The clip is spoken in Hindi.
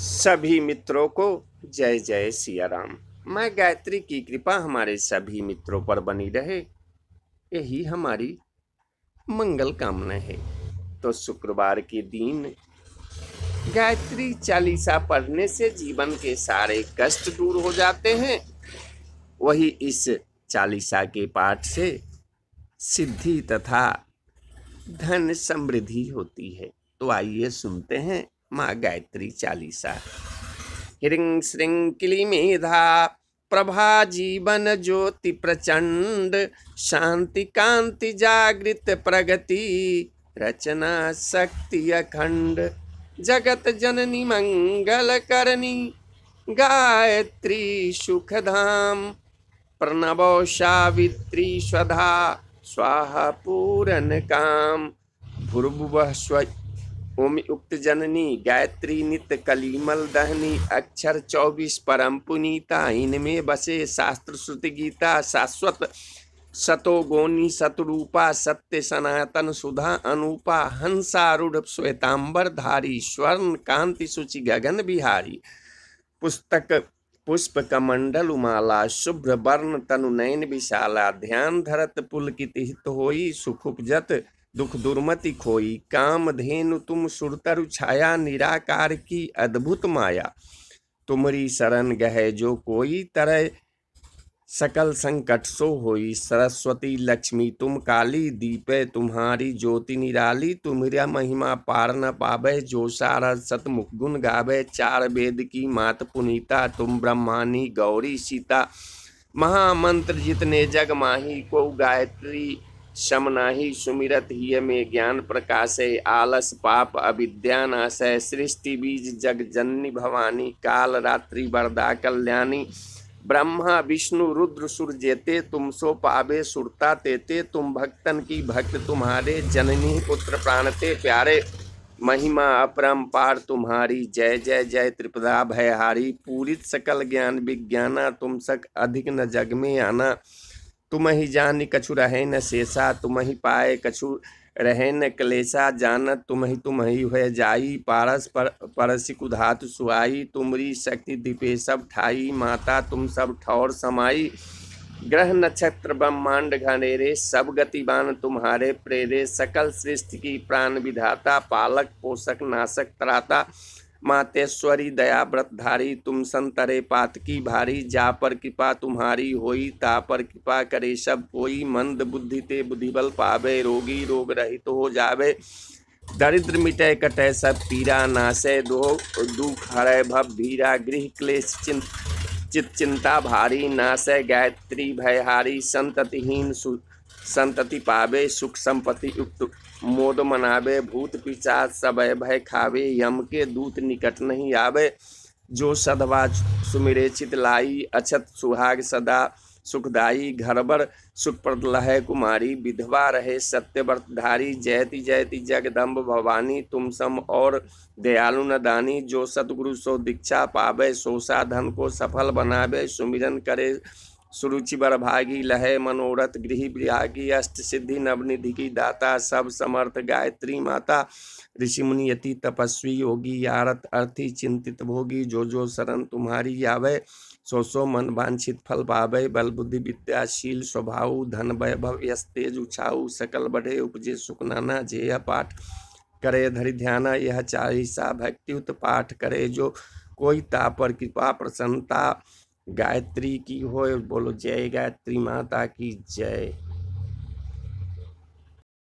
सभी मित्रों को जय जय सिया राम मैं गायत्री की कृपा हमारे सभी मित्रों पर बनी रहे यही हमारी मंगल कामना है तो शुक्रवार के दिन गायत्री चालीसा पढ़ने से जीवन के सारे कष्ट दूर हो जाते हैं वही इस चालीसा के पाठ से सिद्धि तथा धन समृद्धि होती है तो आइए सुनते हैं माँ गायत्री चालीसा ह्रिंग श्रृंकिली मेधा प्रभा जीवन ज्योति प्रचंड शांति कांति जागृत प्रगति रचना शक्ति अखंड जगत जननी मंगल करनी गायत्री सुखधाम प्रणव सावित्री स्वधा स्वाहा पूरन काम भूर्भुव स्व ओम युक्त जननी गायत्री नित्य कलीमल दहनी अक्षर चौबीस परम पुनीता इनमें बसे शास्त्र श्रुति गीता शाश्वत सतो गोनी सतरूपा सत्य सनातन सुधा अनूपा हंसारूढ़ श्वेतांबर धारी स्वर्ण कांति सूचि गगन बिहारी पुस्तक पुष्प कमंडल उमाला शुभ्र वर्ण तनु नयन विशाला ध्यान धरत की तिहित होई सुख उपजत दुख दुर्मति खोई काम धेनु तुम सुरतरु छाया निराकार की अद्भुत माया तुमरी शरण गहे जो कोई तरह सकल संकट सो होई सरस्वती लक्ष्मी तुम काली दीपे तुम्हारी ज्योति निराली तुम महिमा पार न पावे जो सारा सतमुख गुण गावे चार वेद की मात पुनीता तुम ब्रह्मानी गौरी सीता महामंत्र जितने जग माही को गायत्री शमनाही नाही सुमिरत हिय में ज्ञान प्रकाशे आलस पाप अविद्या नाशय सृष्टि बीज जग जननी भवानी काल रात्रि वरदा कल्याणी ब्रह्मा विष्णु रुद्र जेते तुम सो पावे सुरता तेते तुम भक्तन की भक्त तुम्हारे जननी पुत्र प्राणते प्यारे महिमा अपरम पार तुम्हारी जय जय जय त्रिपदा भयहारी पूरित सकल ज्ञान विज्ञाना तुम सक अधिक न जग में आना तुम ही जान कछु रहे न शेषा तुम ही पाए कछु रहे न कलेसा जानत तुम ही तुम ही हो जाई पारस पर परसिक धातु सुहाई तुमरी शक्ति दीपे सब ठाई माता तुम सब ठौर समाई ग्रह नक्षत्र ब्रह्मांड घनेरे सब गतिवान तुम्हारे प्रेरे सकल सृष्टि की प्राण विधाता पालक पोषक नाशक त्राता मातेश्वरी दया व्रतधारी तुम संतरे पात की भारी जा पर कृपा तुम्हारी होई ता पर कृपा करे सब कोई मंद बुद्धि ते बुद्धिबल पावे रोगी रोग रहित तो हो जावे दरिद्र मिटय कटय सब पीरा नाशे दो दुख हरय भव भीरा गृह क्लेश चिंत चित चिंता भारी नाशय गायत्री भयहारी संततिहीन सु संतति पावे सुख संपत्ति युक्त मोद मनावे भूत पिचा सबय भय खावे यम के दूत निकट नहीं आवे जो सदवा सुमिरे चित लाई अछत सुहाग सदा सुखदाई घर बर सुखप्रद लहे कुमारी विधवा रहे सत्यव्रतधारी जयति जयति जगदम्ब भवानी तुम सम और दयालु नदानी जो सतगुरु सो दीक्षा पावे सोसा धन को सफल बनावे सुमिरन करे सुरुचि बरभागी लहे मनोरथ गृह ब्रियागी अष्ट सिद्धि नवनिधि की दाता सब समर्थ गायत्री माता ऋषि मुनि यति तपस्वी योगी यारत अर्थी चिंतित भोगी जो जो शरण तुम्हारी आवय सो सो मन वांछित फल पावे बल बुद्धि विद्याशील स्वभाव धन वैभव यश तेज उछाऊ सकल बढ़े उपजे सुखनाना जेय पाठ करे धरि ध्यान यह चालीसा भक्तियुत पाठ करे जो कोई तापर कृपा प्रसन्नता गायत्री की हो बोलो जय गायत्री माता की जय